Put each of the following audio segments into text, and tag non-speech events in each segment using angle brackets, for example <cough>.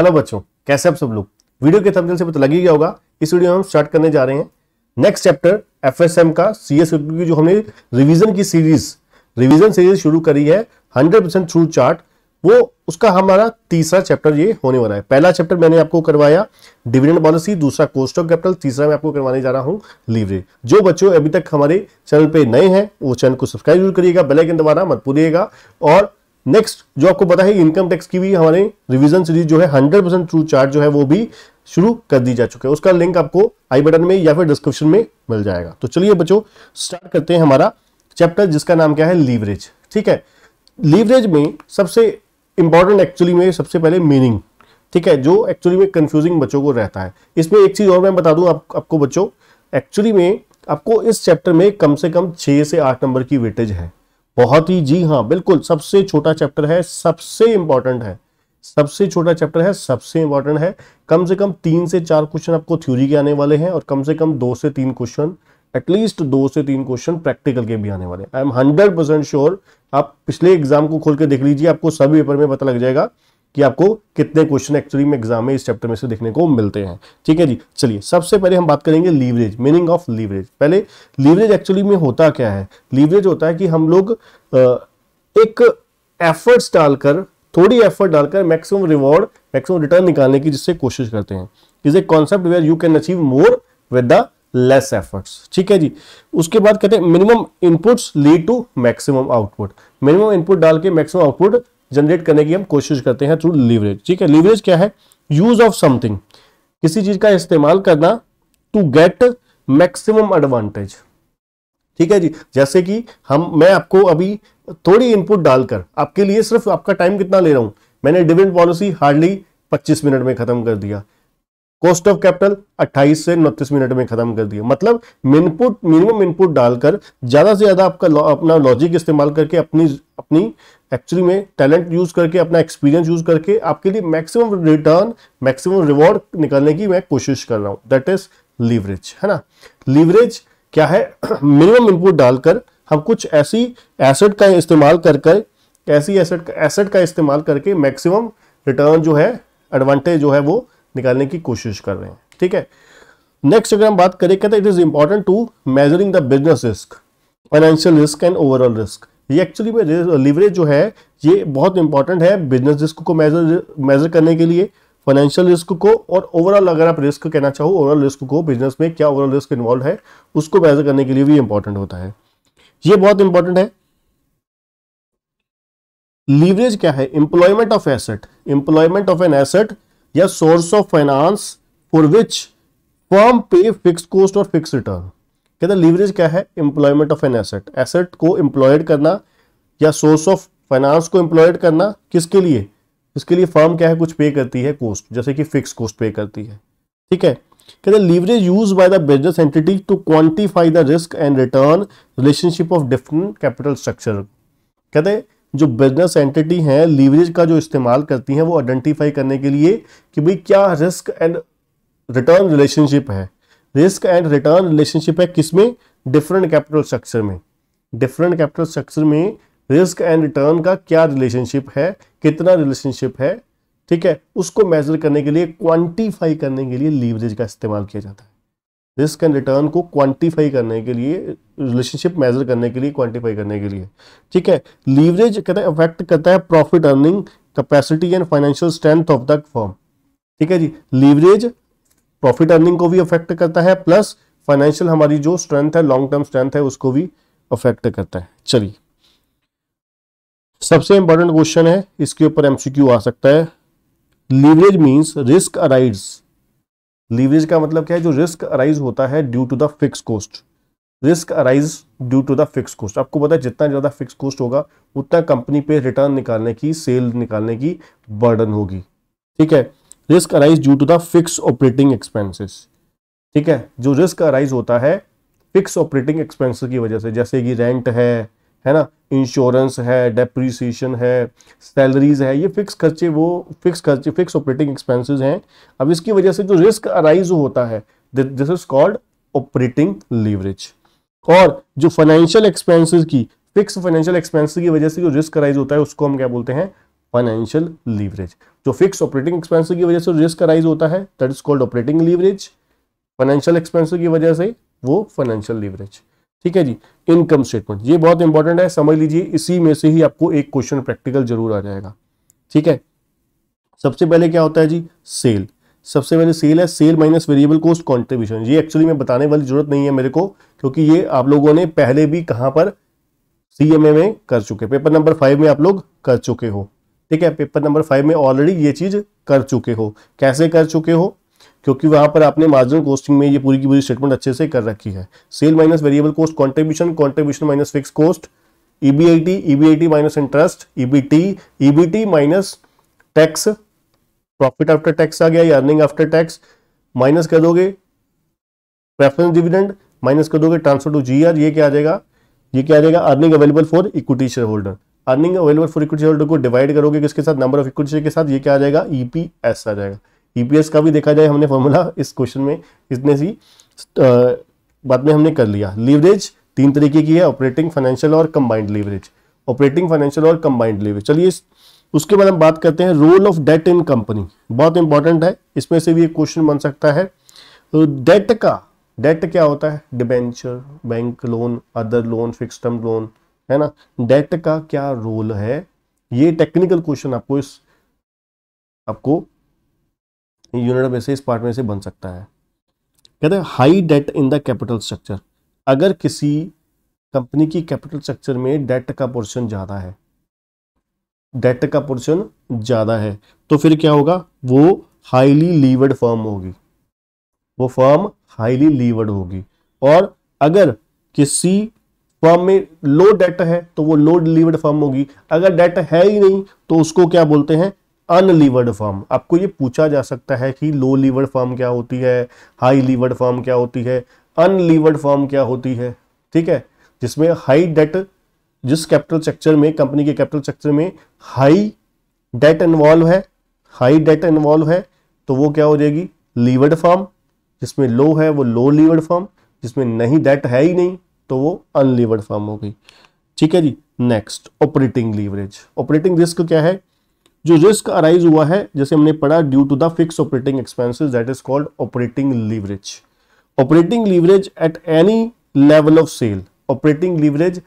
hello बच्चों कैसे आप सब लोग वीडियो के थंबनेल से पता लग ही गया होगा इस वीडियो में हम स्टार्ट करने जा रहे हैं नेक्स्ट चैप्टर एफएसएम का सीएस की जो हमने रिवीजन की सीरीज रिवीजन सीरीज शुरू करी है 100 परसेंट थ्रू चार्ट वो उसका हमारा तीसरा चैप्टर ये होने वाला है पहला चैप्टर मैंने आपको करवाया डिविडेंड पॉलिसी दूसरा कोस्ट ऑफ कैपिटल तीसरा मैं आपको करवाने जा रहा हूँ लीवरेज जो बच्चों अभी तक हमारे चैनल पे नए हैं वो चैनल को सब्सक्राइब जरूर करिएगा बेल आइकन दबाना मत भूलिएगा और नेक्स्ट जो आपको पता है इनकम टैक्स की भी हमारे रिवीजन सीरीज जो है 100 परसेंट ट्रू चार्ट जो है वो भी शुरू कर दी जा चुकी है उसका लिंक आपको आई बटन में या फिर डिस्क्रिप्शन में मिल जाएगा तो चलिए बच्चों स्टार्ट करते हैं हमारा चैप्टर जिसका नाम क्या है लीवरेज ठीक है लीवरेज में सबसे इंपॉर्टेंट एक्चुअली में सबसे पहले मीनिंग ठीक है जो एक्चुअली में कंफ्यूजिंग बच्चों को रहता है इसमें एक चीज़ और मैं बता दूं आप, आपको बच्चों एक्चुअली में आपको इस चैप्टर में कम से कम छह से आठ नंबर की वेटेज है बहुत ही जी हाँ बिल्कुल सबसे छोटा चैप्टर है सबसे इंपॉर्टेंट है सबसे छोटा चैप्टर है सबसे इंपॉर्टेंट है कम से कम तीन से चार क्वेश्चन आपको थ्योरी के आने वाले हैं और कम से कम दो से तीन क्वेश्चन एटलीस्ट दो से तीन क्वेश्चन प्रैक्टिकल के भी आने वाले हैं I am hundred percent sure आप पिछले एग्जाम को खोल के देख लीजिए आपको सभी पेपर में पता लग जाएगा कि आपको कितने क्वेश्चन एक्चुअली में एग्जाम में इस चैप्टर में से देखने को मिलते हैं ठीक है जी चलिए सबसे पहले हम बात करेंगे लीवरेज मीनिंग ऑफ लीवरेज पहले लीवरेज एक्चुअली में होता क्या है लीवरेज होता है कि हम लोग एक एफर्ट्स डालकर थोड़ी एफर्ट डालकर मैक्सिमम रिवॉर्ड मैक्सिमम रिटर्न निकालने की जिससे कोशिश करते हैं is a concept where you can achieve more with the less efforts ठीक है जी उसके बाद कहते हैं minimum inputs lead to maximum output minimum input डाल के मैक्सिमम आउटपुट जनरेट करने की हम कोशिश करते हैं थ्रू लीवरेज ठीक है लीवरेज क्या है यूज ऑफ समथिंग किसी चीज का इस्तेमाल करना टू गेट मैक्सिमम एडवांटेज ठीक है जी जैसे कि हम मैं आपको अभी थोड़ी इनपुट डालकर आपके लिए सिर्फ आपका टाइम कितना ले रहा हूं मैंने डिविडेंड पॉलिसी हार्डली 25 मिनट में खत्म कर दिया कॉस्ट ऑफ कैपिटल 28 से उनतीस मिनट में खत्म कर दिया मतलब मिनपुट मिनिमम इनपुट डालकर ज्यादा से ज्यादा आपका अपना लॉजिक इस्तेमाल करके अपनी अपनी एक्चुअली में टैलेंट यूज करके अपना एक्सपीरियंस यूज करके आपके लिए मैक्सिमम रिटर्न मैक्सिमम रिवॉर्ड निकालने की मैं कोशिश कर रहा हूँ दैट इज लीवरेज है ना लीवरेज क्या है मिनिमम <clears throat> इनपुट डालकर हम कुछ ऐसी एसेट का इस्तेमाल कर कर ऐसी एसेट एसेट का इस्तेमाल करके मैक्सिमम रिटर्न जो है एडवांटेज जो है वो निकालने की कोशिश कर रहे हैं ठीक है नेक्स्ट अगर हम बात करें कहते हैं it is important to measuring the business risk financial risk and overall risk ये एक्चुअली में लिवरेज जो है ये बहुत इंपॉर्टेंट है बिजनेस रिस्क को मेजर मेजर करने के लिए फाइनेंशियल रिस्क को और ओवरऑल अगर आप रिस्क कहना चाहो ओवरऑल रिस्क को बिजनेस में क्या ओवरऑल रिस्क इन्वॉल्व है उसको मेजर करने के लिए भी इंपॉर्टेंट होता है ये बहुत इंपॉर्टेंट है लीवरेज क्या है employment of asset employment of an asset या source of finance for which form पे फिक्स कॉस्ट और फिक्स रिटर्न कहते हैं लीवरेज क्या है employment of an asset asset को एम्प्लॉयड करना या सोर्स ऑफ फाइनेंस को एम्प्लॉयड करना किसके लिए इसके लिए फर्म क्या है कुछ पे करती है कोस्ट जैसे कि फिक्स कोस्ट पे करती है ठीक है कहते हैं leverage use by the business entity to quantify the risk and return relationship of different capital structure कहते हैं जो बिजनेस एंटिटी है लीवरेज का जो इस्तेमाल करती है वो आइडेंटिफाई करने के लिए कि भाई क्या रिस्क एंड रिटर्न रिलेशनशिप है रिस्क एंड रिटर्न रिलेशनशिप है किसमें डिफरेंट कैपिटल स्ट्रक्चर में डिफरेंट कैपिटल स्ट्रक्चर में रिस्क एंड रिटर्न का क्या रिलेशनशिप है कितना रिलेशनशिप है ठीक है उसको मेजर करने के लिए क्वांटिफाई करने के लिए लीवरेज का इस्तेमाल किया जाता है रिस्क एंड रिटर्न को क्वांटिफाई करने के लिए रिलेशनशिप मेजर करने के लिए क्वांटिफाई करने के लिए ठीक है लीवरेज कहते हैं अफेक्ट करता है profit earning capacity and financial strength of the form ठीक है जी लीवरेज प्रॉफिट अर्निंग को भी अफेक्ट करता है प्लस फाइनेंशियल हमारी जो स्ट्रेंथ है लॉन्ग टर्म स्ट्रेंथ है उसको भी अफेक्ट करता है चलिए सबसे इंपॉर्टेंट क्वेश्चन है इसके ऊपर एमसीक्यू आ सकता है leverage means risk arise leverage का मतलब क्या है जो रिस्क अराइज होता है due to the fix cost risk arise due to the fix cost आपको पता है जितना ज़्यादा फिक्स कॉस्ट होगा उतना कंपनी पे रिटर्न निकालने की सेल निकालने की बर्डन होगी ठीक है risk arise due to the fix operating expenses ठीक है जो रिस्क अराइज होता है फिक्स ऑपरेटिंग एक्सपेंसेस की वजह से जैसे कि रेंट है है ना इंश्योरेंस है डेप्रिसिएशन है सैलरीज है ये फिक्स खर्चे वो फिक्स खर्चे फिक्स ऑपरेटिंग एक्सपेंसेस हैं अब इसकी वजह से जो रिस्क अराइज होता है this is called operating leverage और जो फाइनेंशियल एक्सपेंसेस की फिक्स फाइनेंशियल एक्सपेंसेस की वजह से जो रिस्क अराइज होता है उसको हम क्या बोलते हैं फाइनेंशियल लीवरेज जो फिक्स ऑपरेटिंग एक्सपेंसिव की वजह से रिस्क राइज होता है that is called operating leverage financial expensive की वजह से वो फाइनेंशियल लीवरेज ठीक है जी इनकम स्टेटमेंट ये बहुत इंपॉर्टेंट है समझ लीजिए इसी में से ही आपको एक क्वेश्चन प्रैक्टिकल जरूर आ जाएगा ठीक है सबसे पहले क्या होता है जी सेल सबसे पहले सेल है sale minus variable cost contribution ये एक्चुअली मैं बताने वाली जरूरत नहीं है मेरे को क्योंकि ये आप लोगों ने पहले भी कहां पर सीएमए में कर चुके पेपर नंबर फाइव में आप लोग कर चुके हो ठीक है पेपर नंबर फाइव में ऑलरेडी ये चीज़ कर चुके हो कैसे कर चुके हो क्योंकि वहां पर आपने मार्जिनल कॉस्टिंग में ये पूरी की पूरी स्टेटमेंट अच्छे से कर रखी है sale minus variable cost contribution contribution minus fix cost EBIT EBIT minus interest EBT EBT minus tax profit after tax आ गया अर्निंग आफ्टर टैक्स माइनस कर दोगे प्रेफरेंस डिविडेंड माइनस कर दोगे ट्रांसफर टू जीआर ये क्या आ जाएगा ये क्या आ जाएगा earning available for equity share holder earning available for equity holder को डिवाइड करोगे किसके साथ नंबर ऑफ इक्विटी के साथ ये क्या आ जाएगा ईपीएस e आ जाएगा ईपीएस e का भी देखा जाए हमने फॉर्मूला इस क्वेश्चन में इतने सी बाद में हमने कर लिया लीवरेज तीन तरीके की है ऑपरेटिंग फाइनेंशियल और कंबाइंड लीवरेज ऑपरेटिंग फाइनेंशियल और कंबाइंड लीवरेज चलिए उसके बाद हम बात करते हैं role of debt in company बहुत इंपॉर्टेंट है इसमें से भी एक क्वेश्चन बन सकता है डेट का डेट क्या होता है debenture bank loan other loan fix term loan है ना डेट का क्या रोल है ये टेक्निकल क्वेश्चन आपको इस आपको यूनिट में से इस पार्ट में से बन सकता है कहते हैं high debt in the capital structure अगर किसी कंपनी की कैपिटल स्ट्रक्चर में डेट का पोर्शन ज़्यादा है डेट का पोर्शन ज़्यादा है तो फिर क्या होगा वो हाईली लीवर्ड फर्म होगी वो फर्म हाईली लीवर्ड होगी और अगर किसी फर्म में लो डेट है तो वो लो डिलीवर्ड फर्म होगी अगर डेट है ही नहीं तो उसको क्या बोलते हैं अनलीवर्ड फॉर्म आपको ये पूछा जा सकता है कि लो लीवर्ड फॉर्म क्या होती है हाई लीवर्ड फॉर्म क्या होती है अनलीवर्ड फॉर्म क्या होती है ठीक है जिसमें हाई डेट जिस कैपिटल स्ट्रक्चर में कंपनी के कैपिटल स्ट्रक्चर में हाई डेट इन्वॉल्व है हाई डेट इन्वॉल्व है तो वो क्या हो जाएगी लीवर्ड फॉर्म जिसमें लो है वो लो लीवर्ड फॉर्म जिसमें नहीं डेट है ही नहीं तो वो अनलिवर्ड फॉर्म हो गई ठीक है जी next operating leverage operating risk क्या है जो रिस्क अराइज हुआ है जैसे हमने पढ़ा due to the fix operating expenses that is called operating leverage operating leverage at any level of sale operating leverage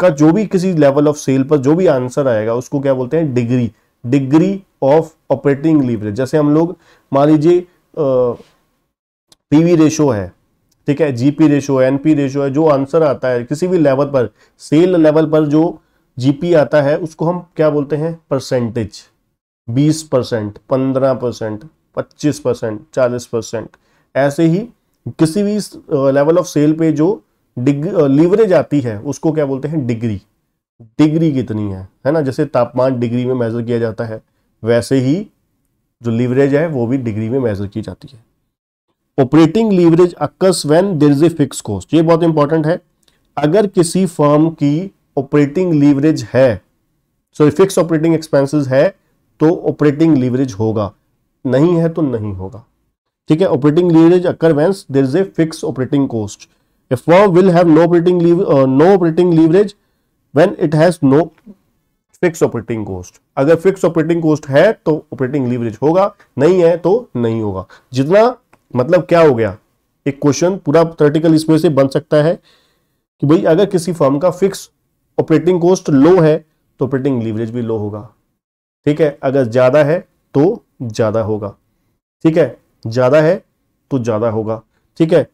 का जो भी किसी लेवल ऑफ सेल पर जो भी आंसर आएगा उसको क्या बोलते हैं degree degree of operating leverage जैसे हम लोग मान लीजिए पीवी रेशो है ठीक है जीपी रेशो है एनपी रेशो है जो आंसर आता है किसी भी लेवल पर सेल लेवल पर जो जीपी आता है उसको हम क्या बोलते हैं परसेंटेज 20 परसेंट पंद्रह परसेंट पच्चीस परसेंट चालीस परसेंट ऐसे ही किसी भी लेवल ऑफ सेल पे जो डिग लीवरेज आती है उसको क्या बोलते हैं डिग्री डिग्री कितनी है है ना जैसे तापमान डिग्री में मेजर किया जाता है वैसे ही जो लीवरेज है वो भी डिग्री में मेजर की जाती है operating leverage occurs when there is a fix cost ये बहुत इंपॉर्टेंट है अगर किसी फर्म की ऑपरेटिंग लीवरेज है सॉरी फिक्स ऑपरेटिंग एक्सपेंसिस है तो ऑपरेटिंग लीवरेज होगा नहीं है तो नहीं होगा ठीक है operating leverage occur when there is a fix operating cost a firm will have no operating no operating leverage when it has no fix operating cost अगर फिक्स ऑपरेटिंग कॉस्ट है तो ऑपरेटिंग लीवरेज होगा नहीं है तो नहीं होगा जितना मतलब क्या हो गया एक क्वेश्चन पूरा थ्रेटिकल इसमें से बन सकता है कि भाई अगर किसी फर्म का फिक्स ऑपरेटिंग कॉस्ट लो है तो ऑपरेटिंग लीवरेज भी लो होगा ठीक है अगर ज़्यादा है तो ज़्यादा होगा ठीक है ज़्यादा है तो ज़्यादा होगा ठीक है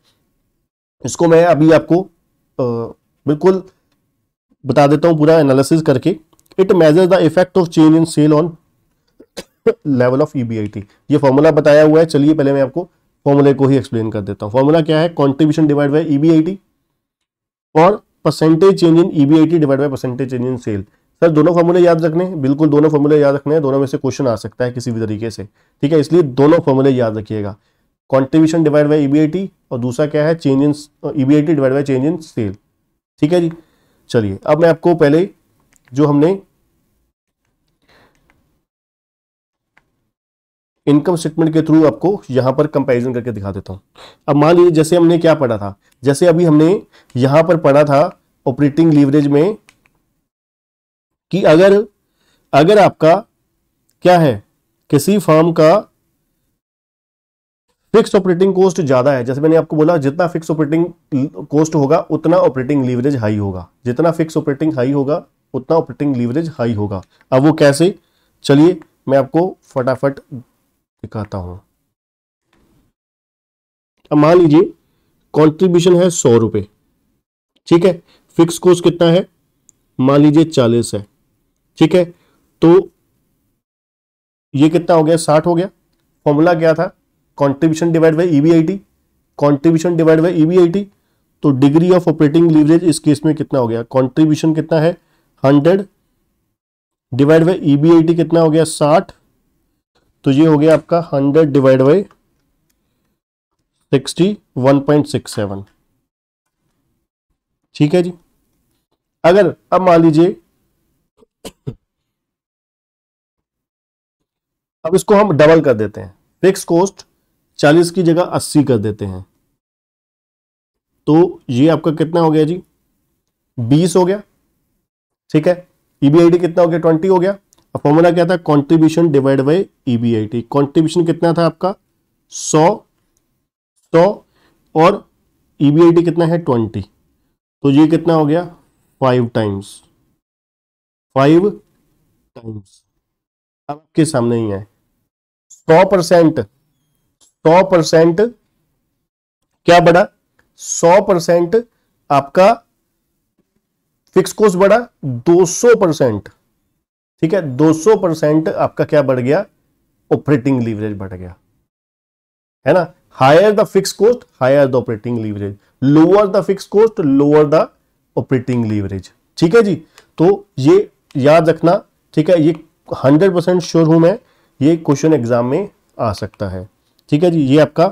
इसको मैं अभी आपको आ, बिल्कुल बता देता हूं पूरा एनालिसिस करके it measure the effect of change in sale on level of EBIT ये फॉर्मूला बताया हुआ है चलिए पहले मैं आपको फॉर्मूले को ही एक्सप्लेन कर देता हूँ फॉर्मूला क्या है कॉन्ट्रीब्यूशन डिवाइड बाई ईबीआईटी और percentage change in EBIT divide by percentage change in sale sir दोनों फॉर्मूले याद रखने बिल्कुल दोनों फॉर्मूले याद रखने हैं दोनों में से क्वेश्चन आ सकता है किसी भी तरीके से ठीक है इसलिए दोनों फॉर्मूले याद रखिएगा कॉन्ट्रीब्यूशन डिवाइड बाई ईबीआईटी और दूसरा क्या है change in EBIT divide by change in sale ठीक है जी चलिए अब मैं आपको पहले जो हमने इनकम स्टेटमेंट के थ्रू आपको यहां पर कंपैरिजन करके दिखा देता हूं अब मान लीजिए जैसे हमने क्या पढ़ा था जैसे अभी हमने यहां पर पढ़ा था ऑपरेटिंग लीवरेज में कि अगर अगर आपका क्या है किसी फर्म का फिक्स ऑपरेटिंग कॉस्ट ज़्यादा है जैसे मैंने आपको बोला जितना फिक्स ऑपरेटिंग कॉस्ट होगा उतना ऑपरेटिंग लीवरेज हाई होगा जितना फिक्स ऑपरेटिंग हाई होगा उतना ऑपरेटिंग लीवरेज हाई होगा अब वो कैसे चलिए मैं आपको फटाफट दिखाता हूं अब मान लीजिए कंट्रीब्यूशन है सौ रुपए ठीक है फिक्स कोस्ट कितना है मान लीजिए चालीस है ठीक है तो ये कितना हो गया साठ हो गया फॉर्मूला क्या था contribution divide by EBIT contribution divide by EBIT तो डिग्री ऑफ ऑपरेटिंग लीवरेज इस केस में कितना हो गया कंट्रीब्यूशन कितना है हंड्रेड डिवाइड बाई ईबीआईटी कितना हो गया साठ तो ये हो गया आपका hundred divide by sixty one point six seven ठीक है जी अगर अब मान लीजिए अब इसको हम डबल कर देते हैं फिक्स कॉस्ट चालीस की जगह अस्सी कर देते हैं तो ये आपका कितना हो गया जी बीस हो गया ठीक है ईबीआईडी e कितना हो गया ट्वेंटी हो गया फॉर्मूला क्या था contribution divide by EBIT contribution कितना था आपका सौ सौ और ईबीआईटी e कितना है ट्वेंटी तो ये कितना हो गया फाइव टाइम्स फाइव टाइम्स आपके सामने ही है सौ परसेंट सौ परसेंट क्या बढ़ा सौ परसेंट आपका फिक्स कोस्ट बढ़ा दो सौ परसेंट ठीक है 200 परसेंट आपका क्या बढ़ गया ऑपरेटिंग लीवरेज बढ़ गया है ना higher the fix cost higher the operating leverage lower the fix cost lower the operating leverage ठीक है जी तो ये याद रखना ठीक है ये हंड्रेड परसेंट श्योर हूं मैं ये क्वेश्चन एग्जाम में आ सकता है ठीक है जी ये आपका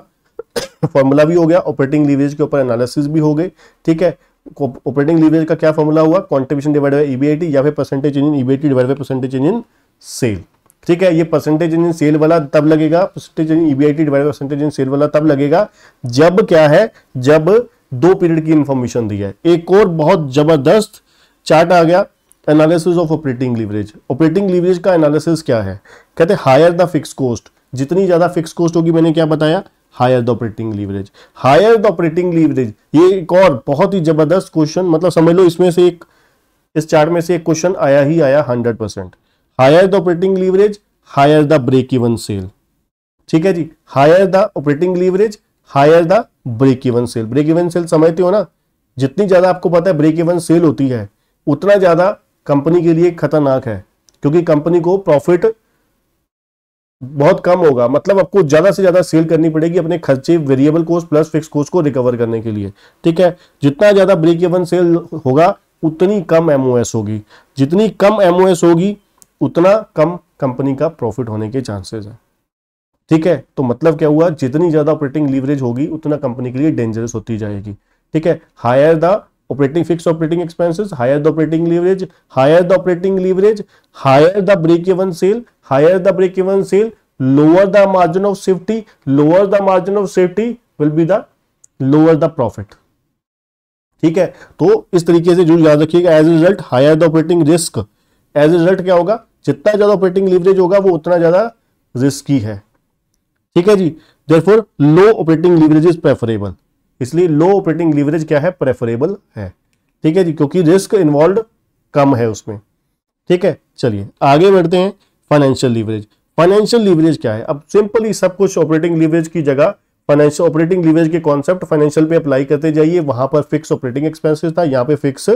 फॉर्मूला <coughs> भी हो गया ऑपरेटिंग लीवरेज के ऊपर एनालिसिस भी हो गए ठीक है ऑपरेटिंग लीवरेज का क्या फॉर्मूला हुआ कॉन्ट्रीब्यूशन डिवाइड बाई ईबीआईटी या फिर percentage in EBIT divide by percentage change in sale ठीक है ये परसेंटेज इन सेल वाला तब लगेगा percentage in EBIT divide by percentage in sale वाला तब लगेगा जब क्या है जब दो पीरियड की इंफॉर्मेशन दी है एक और बहुत जबरदस्त चार्ट आ गया analysis of operating leverage operating leverage का एनालिसिस क्या है कहते हायर द फिक्स कॉस्ट जितनी ज्यादा फिक्स कॉस्ट होगी मैंने क्या बताया higher the operating leverage higher the operating leverage ये एक और बहुत ही जबरदस्त क्वेश्चन मतलब समझ लो इसमें से एक इस चार्ट में से एक क्वेश्चन आया ही आया hundred percent higher the operating leverage higher the break even sale ठीक है जी higher the operating leverage higher the break even sale break even sale समझते हो ना जितनी ज्यादा आपको पता है ब्रेक इवन सेल होती है उतना ज्यादा कंपनी के लिए खतरनाक है क्योंकि कंपनी को प्रॉफिट बहुत कम होगा मतलब आपको ज़्यादा से ज़्यादा सेल करनी पड़ेगी अपने खर्चे variable cost plus fix cost को रिकवर करने के लिए ठीक है जितना ज़्यादा ब्रेक एवन सेल होगा उतनी कम एम होगी जितनी कम एम होगी उतना कम कंपनी का प्रॉफिट होने के चांसेस है ठीक है तो मतलब क्या हुआ जितनी ज़्यादा ऑपरेटिंग लीवरेज होगी उतना कंपनी के लिए डेंजरस होती जाएगी ठीक है higher the operating fix operating expenses higher the operating leverage higher the operating leverage higher the break even sale higher the break even sale lower the margin of safety lower the margin of safety will be the lower the profit ठीक है तो इस तरीके से जरूर याद रखिएगा as a result higher the operating risk as a result क्या होगा जितना ज्यादा ऑपरेटिंग लीवरेज होगा वो उतना ज्यादा रिस्की है ठीक है जी therefore low operating leverage is preferable इसलिए लो ऑपरेटिंग लीवरेज क्या है प्रेफरेबल है ठीक है जी क्योंकि रिस्क इन्वॉल्व कम है उसमें ठीक है चलिए आगे बढ़ते हैं फाइनेंशियल लीवरेज फाइनेंशियल लीवरेज क्या है अब सिंपली सब कुछ ऑपरेटिंग लीवरेज की जगह फाइनेंशियल ऑपरेटिंग लीवरेज के कॉन्सेप्ट फाइनेंशियल पे अप्लाई करते जाइए वहां पर फिक्स ऑपरेटिंग एक्सपेंसिस था यहाँ पे फिक्स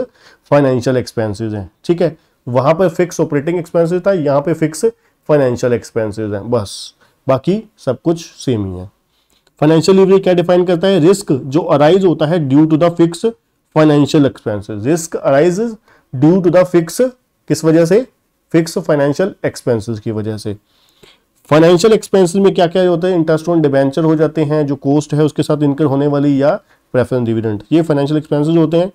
फाइनेंशियल एक्सपेंसिस हैं ठीक है वहां पर फिक्स ऑपरेटिंग एक्सपेंसिस था यहाँ पे फिक्स फाइनेंशियल एक्सपेंसिज हैं बस बाकी सब कुछ सेम ही है फाइनेंशियल लीवरेज क्या डिफाइन करता है रिस्क जो अराइज होता है due to the fix financial expenses risk arise due to the fix किस वजह से फिक्स फाइनेंशियल एक्सपेंसेस की वजह से फाइनेंशियल एक्सपेंसेस में क्या क्या होता है इंटरेस्ट ऑन डिबेंचर हो जाते हैं जो कॉस्ट है उसके साथ इनकर होने वाली या प्रेफरेंस डिविडेंट ये फाइनेंशियल एक्सपेंसिस होते हैं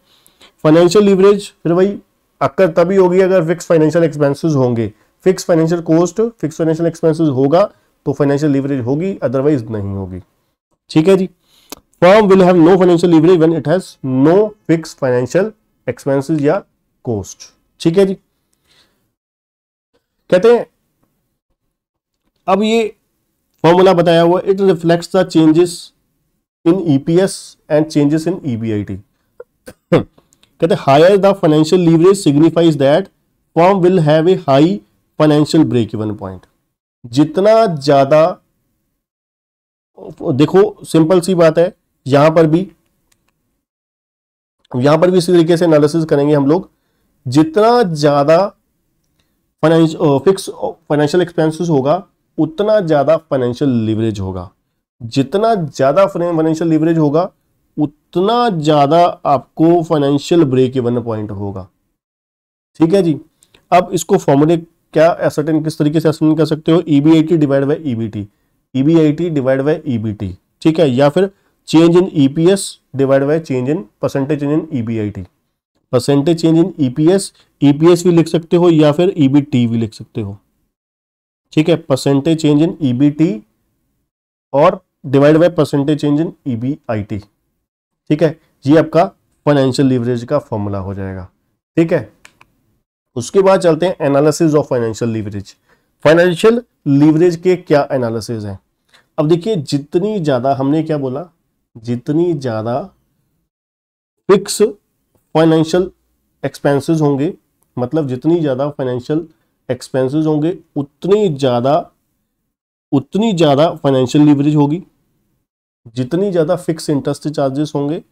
फाइनेंशियल लिवरेज फिर वही अक्कर तभी होगी अगर फिक्स फाइनेंशियल एक्सपेंसिस होंगे fix financial cost fix financial expenses होगा तो फाइनेंशियल लिवरेज होगी अदरवाइज नहीं होगी ठीक है जी firm will have no financial leverage when it has no fix financial expenses या कॉस्ट ठीक है जी कहते हैं अब ये फॉर्मूला बताया हुआ it reflects the changes in EPS and changes in EBIT कहते higher the financial leverage signifies that firm will have a high financial break even point जितना ज़्यादा देखो सिंपल सी बात है यहां पर भी यहां पर भी इसी तरीके से एनालिसिस करेंगे हम लोग जितना ज़्यादा फिक्स फाइनेंशियल एक्सपेंसेस होगा उतना ज़्यादा फाइनेंशियल लिवरेज होगा जितना ज़्यादा फाइनेंशियल लिवरेज होगा उतना ज़्यादा आपको फाइनेंशियल ब्रेक इवन पॉइंट होगा ठीक है जी अब इसको फॉर्मूले क्या एसर्टेन किस तरीके से एसर्टेन कर सकते हो EBIT divide by E B T E B I T divide by E B T ठीक है या फिर change in EPS divide by change in percentage in E B I T percentage change in EPS EPS भी लिख सकते हो या फिर ईबीटी e भी लिख सकते हो ठीक है परसेंटेज चेंज इन ईबीटी और divide by percentage change in EBIT ठीक है ये आपका फाइनेंशियल लीवरेज का फॉर्मूला हो जाएगा ठीक है उसके बाद चलते हैं analysis of financial leverage financial leverage के क्या एनालिसिस हैं अब देखिए जितनी ज़्यादा हमने क्या बोला जितनी ज़्यादा फिक्स फाइनेंशियल एक्सपेंसेस होंगे मतलब जितनी ज़्यादा फाइनेंशियल एक्सपेंसेस होंगे उतनी ज़्यादा उतनी ज़्यादा फाइनेंशियल लीवरेज होगी जितनी ज़्यादा फिक्स इंटरेस्ट चार्जेस होंगे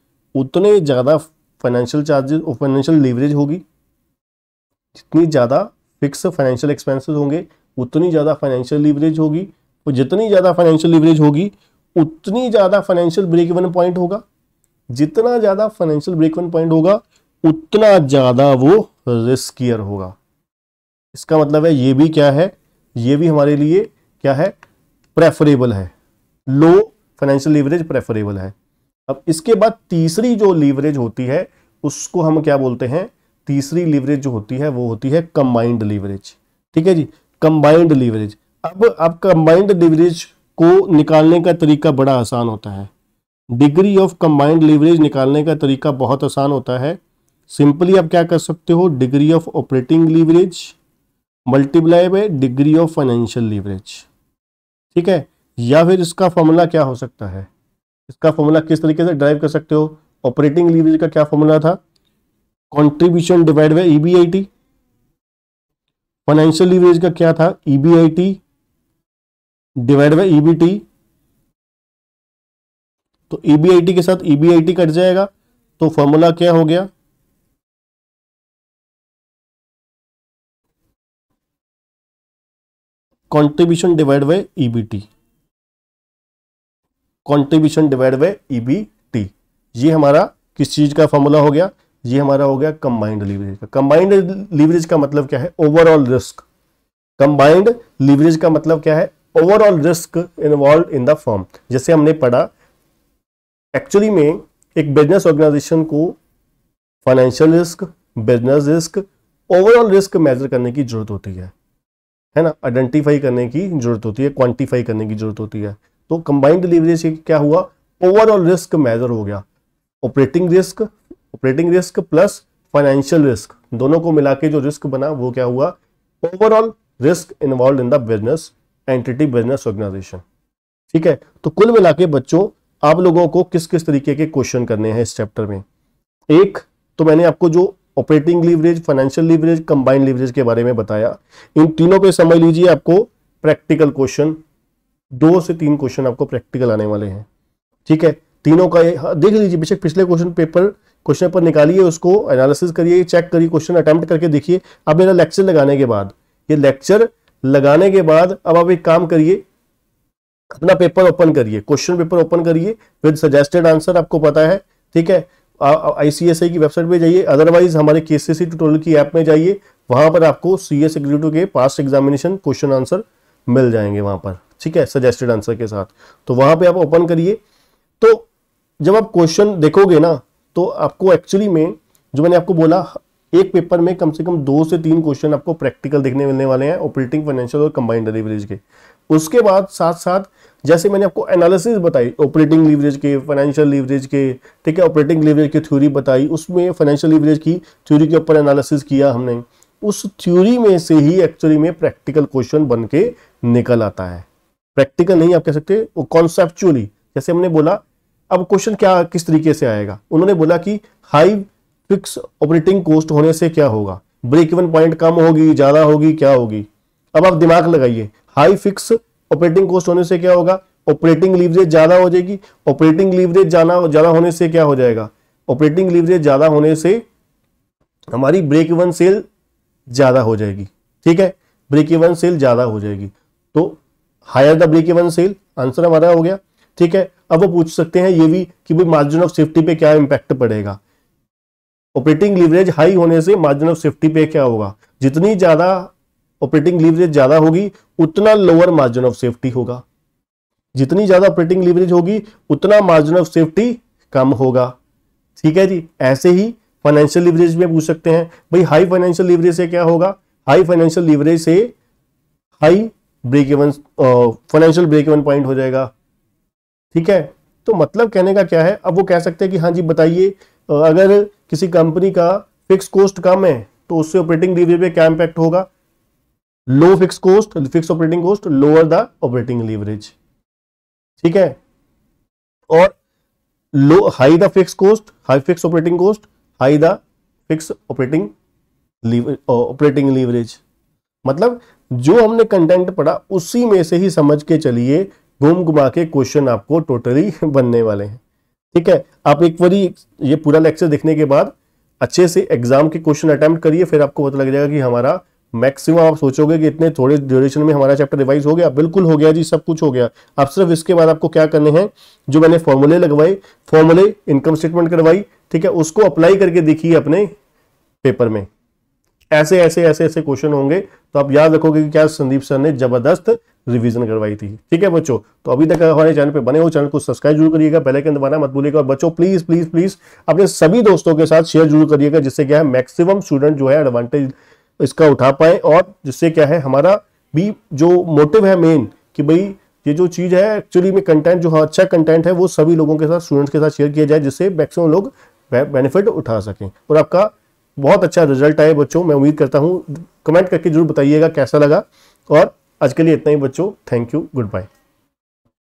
उतने ज़्यादा फाइनेंशियल चार्जेस और फाइनेंशियल लीवरेज होगी जितनी ज़्यादा फिक्स फाइनेंशियल एक्सपेंसेस होंगे उतनी ज़्यादा फाइनेंशियल लीवरेज होगी और जितनी ज़्यादा फाइनेंशियल लीवरेज होगी उतनी ज़्यादा फाइनेंशियल ब्रेक इवन पॉइंट होगा जितना ज़्यादा फाइनेंशियल ब्रेक इवन पॉइंट होगा उतना ज़्यादा वो रिस्कियर होगा इसका मतलब है ये भी क्या है ये भी हमारे लिए क्या है प्रेफरेबल है लो फाइनेंशियल लीवरेज प्रेफरेबल है अब इसके बाद तीसरी जो लीवरेज होती है उसको हम क्या बोलते हैं तीसरी लीवरेज जो होती है वो होती है कंबाइंड लीवरेज ठीक है जी कंबाइंड लीवरेज अब आप कंबाइंड लीवरेज को निकालने का तरीका बड़ा आसान होता है डिग्री ऑफ कंबाइंड लीवरेज निकालने का तरीका बहुत आसान होता है सिंपली आप क्या कर सकते हो degree of operating leverage multiply by degree of financial leverage ठीक है या फिर इसका फॉर्मूला क्या हो सकता है इसका फॉर्मूला किस तरीके से ड्राइव कर सकते हो ऑपरेटिंग लीवरेज का क्या फॉर्मूला था contribution divide by EBIT e financial leverage का क्या था EBIT e divide by EBT e तो ईबीआईटी e के साथ ईबीआईटी e कट जाएगा तो फॉर्मूला क्या हो गया contribution divide by EBT contribution divide by EBT ये हमारा किस चीज का फॉर्मूला हो गया ये हमारा हो गया कंबाइंड लीवरेज का कंबाइंड लीवरेज का मतलब क्या है ओवरऑल रिस्क कंबाइंड लीवरेज का मतलब क्या है overall risk involve in the firm जैसे हमने पढ़ा एक्चुअली में एक बिजनेस ऑर्गेनाइजेशन को financial risk business risk overall risk measure करने की जरूरत होती है है ना आइडेंटिफाई करने की जरूरत होती है क्वांटिफाई करने की जरूरत होती है तो कंबाइंड डिलीवरी से क्या हुआ ओवरऑल रिस्क मेजर हो गया operating risk operating risk plus financial risk दोनों को मिला के जो रिस्क बना वो क्या हुआ overall risk involve in the business entity business organisation ठीक है तो कुल मिला के बच्चों आप लोगों को किस किस तरीके के क्वेश्चन करने हैं इस चैप्टर में एक तो मैंने आपको जो operating leverage financial leverage combined leverage के बारे में बताया इन तीनों पे समझ लीजिए आपको प्रैक्टिकल क्वेश्चन दो से तीन क्वेश्चन आपको प्रैक्टिकल आने वाले हैं ठीक है तीनों का हाँ, देख लीजिए बेशक पिछले क्वेश्चन पेपर क्वेश्चन पेपर निकालिए उसको एनालिसिस करिए चेक करिए क्वेश्चन अटैम्प्ट करके देखिए अब मेरा लेक्चर लगाने के बाद ये लेक्चर लगाने के बाद अब आप एक काम करिए अपना पेपर ओपन करिए क्वेश्चन पेपर ओपन करिए विद सजेस्टेड आंसर आपको पता है ठीक है आईसीएसआई की वेबसाइट पे जाइए अदरवाइज हमारे के सी ट्यूटोरियल की ऐप में जाइए वहां पर आपको सी एस एग्जीक्यूटिव के पास एग्जामिनेशन क्वेश्चन आंसर मिल जाएंगे वहां पर ठीक है सजेस्टेड आंसर के साथ तो वहां पे आप ओपन करिए तो जब आप क्वेश्चन देखोगे ना तो आपको एक्चुअली में जो मैंने आपको बोला एक पेपर में कम से कम दो से तीन क्वेश्चन आपको प्रैक्टिकल देखने मिलने वाले हैं ऑपरेटिंग फाइनेंशियल और कंबाइंड डिलीवरीज के उसके बाद साथ साथ जैसे मैंने आपको एनालिसिस बताई ऑपरेटिंग लीवरेज के फाइनेंशियल लीवरेज के ठीक है ऑपरेटिंग लीवरेज की थ्योरी बताई उसमें फाइनेंशियल लीवरेज की थ्योरी के ऊपर एनालिसिस किया हमने उस थ्योरी में से ही एक्चुअली में प्रैक्टिकल क्वेश्चन बन के निकल आता है प्रैक्टिकल नहीं आप कह सकते वो कॉन्सेप्चुअली जैसे हमने बोला अब क्वेश्चन क्या किस तरीके से आएगा उन्होंने बोला कि हाई फिक्स ऑपरेटिंग कॉस्ट होने से क्या होगा ब्रेक इवन पॉइंट कम होगी ज़्यादा होगी क्या होगी अब आप दिमाग लगाइए हाई फिक्स ऑपरेटिंग कॉस्ट होने से क्या होगा ऑपरेटिंग लीवरेज ज्यादा हो जाएगी ऑपरेटिंग लीवरेज ज्यादा ज्यादा होने से क्या हो जाएगा ऑपरेटिंग लीवरेज ज्यादा होने से हमारी ब्रेक इवन सेल ज्यादा हो जाएगी ठीक है ब्रेक इवन सेल ज्यादा हो जाएगी तो higher the break even sale answer हमारा हो गया ठीक है अब वो पूछ सकते हैं ये भी कि भाई मार्जिन ऑफ सेफ्टी पे क्या इंपैक्ट पड़ेगा ऑपरेटिंग लीवरेज हाई होने से मार्जिन ऑफ सेफ्टी पे क्या होगा जितनी ज्यादा ऑपरेटिंग लीवरेज ज्यादा होगी उतना लोअर मार्जिन ऑफ सेफ्टी होगा जितनी ज्यादा ऑपरेटिंग लीवरेज होगी उतना मार्जिन ऑफ सेफ्टी कम होगा ठीक है जी ऐसे ही फाइनेंशियल लीवरेज में पूछ सकते हैं भाई हाई फाइनेंशियल लीवरेज से क्या होगा हाई फाइनेंशियल लीवरेज से high break even financial break even point हो जाएगा ठीक है तो मतलब कहने का क्या है अब वो कह सकते हैं कि हाँ जी बताइए अगर किसी कंपनी का फिक्स कॉस्ट कम है तो उससे ऑपरेटिंग लीवरेज पे क्या इंपैक्ट होगा low fix cost fix operating cost lower the operating leverage ठीक है और low high the fix cost high fix operating cost high the fix operating operating leverage मतलब जो हमने कंटेंट पढ़ा उसी में से ही समझ के चलिए घूम घुमा के क्वेश्चन आपको टोटली <laughs> बनने वाले हैं ठीक है आप एक बार ये पूरा लेक्चर देखने के बाद अच्छे से एग्जाम के क्वेश्चन अटैम्प्ट करिए फिर आपको पता लग जाएगा कि हमारा मैक्सिमम आप सोचोगे कि इतने थोड़े ड्यूरेशन में हमारा चैप्टर रिवाइज हो गया बिल्कुल हो गया जी सब कुछ हो गया अब सिर्फ इसके बाद आपको क्या करने हैं जो मैंने फॉर्मूले लगवाए फॉर्मूले इनकम स्टेटमेंट करवाई ठीक है उसको अप्लाई करके देखिए अपने पेपर में ऐसे ऐसे ऐसे ऐसे क्वेश्चन होंगे तो आप याद रखोगे कि क्या संदीप सर ने जबरदस्त रिवीजन करवाई थी ठीक है बच्चों तो अभी तक हमारे चैनल पे बने हो चैनल को सब्सक्राइब जरूर करिएगा पहले के दबाना मत भूलिएगा और बच्चों प्लीज प्लीज प्लीज अपने सभी दोस्तों के साथ शेयर जरूर करिएगा जिससे क्या है मैक्सिमम स्टूडेंट जो है एडवांटेज इसका उठा पाए और जिससे क्या है हमारा भी जो मोटिव है मेन कि भाई ये जो चीज़ है एक्चुअली में कंटेंट जो हाँ अच्छा कंटेंट है वो सभी लोगों के साथ स्टूडेंट्स के साथ शेयर किया जाए जिससे मैक्सिमम लोग बेनिफिट उठा सकें और आपका बहुत अच्छा रिजल्ट आए बच्चों मैं उम्मीद करता हूँ कमेंट करके जरूर बताइएगा कैसा लगा और आज के लिए इतना ही बच्चों थैंक यू गुड बाय